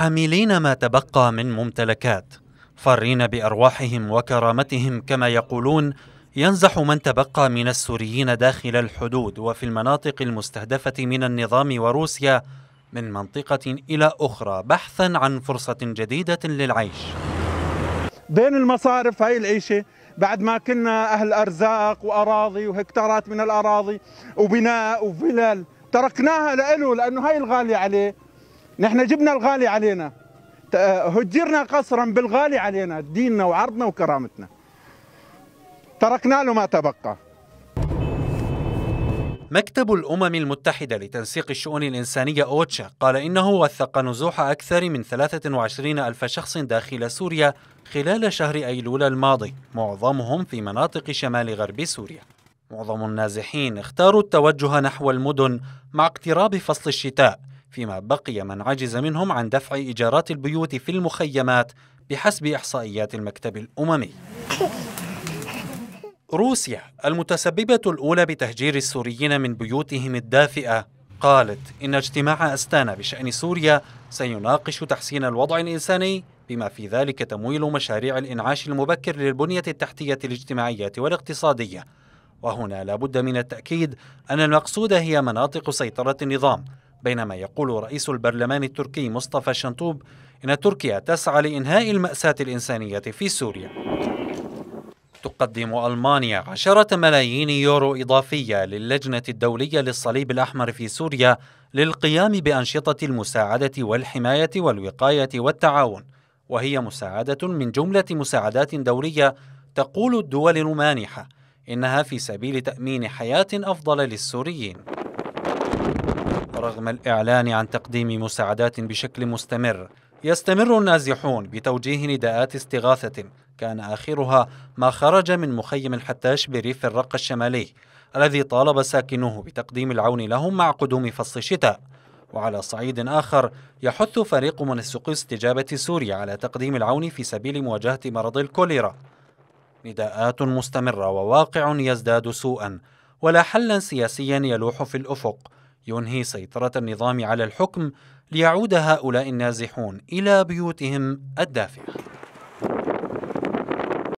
حاملين ما تبقى من ممتلكات فارين بارواحهم وكرامتهم كما يقولون ينزح من تبقى من السوريين داخل الحدود وفي المناطق المستهدفه من النظام وروسيا من منطقه الى اخرى بحثا عن فرصه جديده للعيش بين المصارف هاي العيشه بعد ما كنا اهل ارزاق واراضي وهكتارات من الاراضي وبناء وفلل تركناها له لانه هاي الغاليه عليه نحن جبنا الغالي علينا هجرنا قصرا بالغالي علينا ديننا وعرضنا وكرامتنا تركنا له ما تبقى مكتب الأمم المتحدة لتنسيق الشؤون الإنسانية أوتشا قال إنه وثق نزوح أكثر من 23 ألف شخص داخل سوريا خلال شهر أيلول الماضي معظمهم في مناطق شمال غرب سوريا معظم النازحين اختاروا التوجه نحو المدن مع اقتراب فصل الشتاء فيما بقي من عجز منهم عن دفع إيجارات البيوت في المخيمات بحسب إحصائيات المكتب الأممي روسيا المتسببة الأولى بتهجير السوريين من بيوتهم الدافئة قالت إن اجتماع أستانا بشأن سوريا سيناقش تحسين الوضع الإنساني بما في ذلك تمويل مشاريع الإنعاش المبكر للبنية التحتية الاجتماعية والاقتصادية وهنا لابد من التأكيد أن المقصود هي مناطق سيطرة النظام بينما يقول رئيس البرلمان التركي مصطفى شنطوب إن تركيا تسعى لإنهاء المأساة الإنسانية في سوريا تقدم ألمانيا عشرة ملايين يورو إضافية للجنة الدولية للصليب الأحمر في سوريا للقيام بأنشطة المساعدة والحماية والوقاية والتعاون وهي مساعدة من جملة مساعدات دولية تقول الدول المانحة إنها في سبيل تأمين حياة أفضل للسوريين رغم الإعلان عن تقديم مساعدات بشكل مستمر يستمر النازحون بتوجيه نداءات استغاثة كان آخرها ما خرج من مخيم الحتاش بريف الرقة الشمالي الذي طالب ساكنوه بتقديم العون لهم مع قدوم فصل الشتاء وعلى صعيد آخر يحث فريق منسق استجابة سوريا على تقديم العون في سبيل مواجهة مرض الكوليرا نداءات مستمرة وواقع يزداد سوءا ولا حلا سياسيا يلوح في الأفق ينهي سيطرة النظام على الحكم ليعود هؤلاء النازحون إلى بيوتهم الدافئة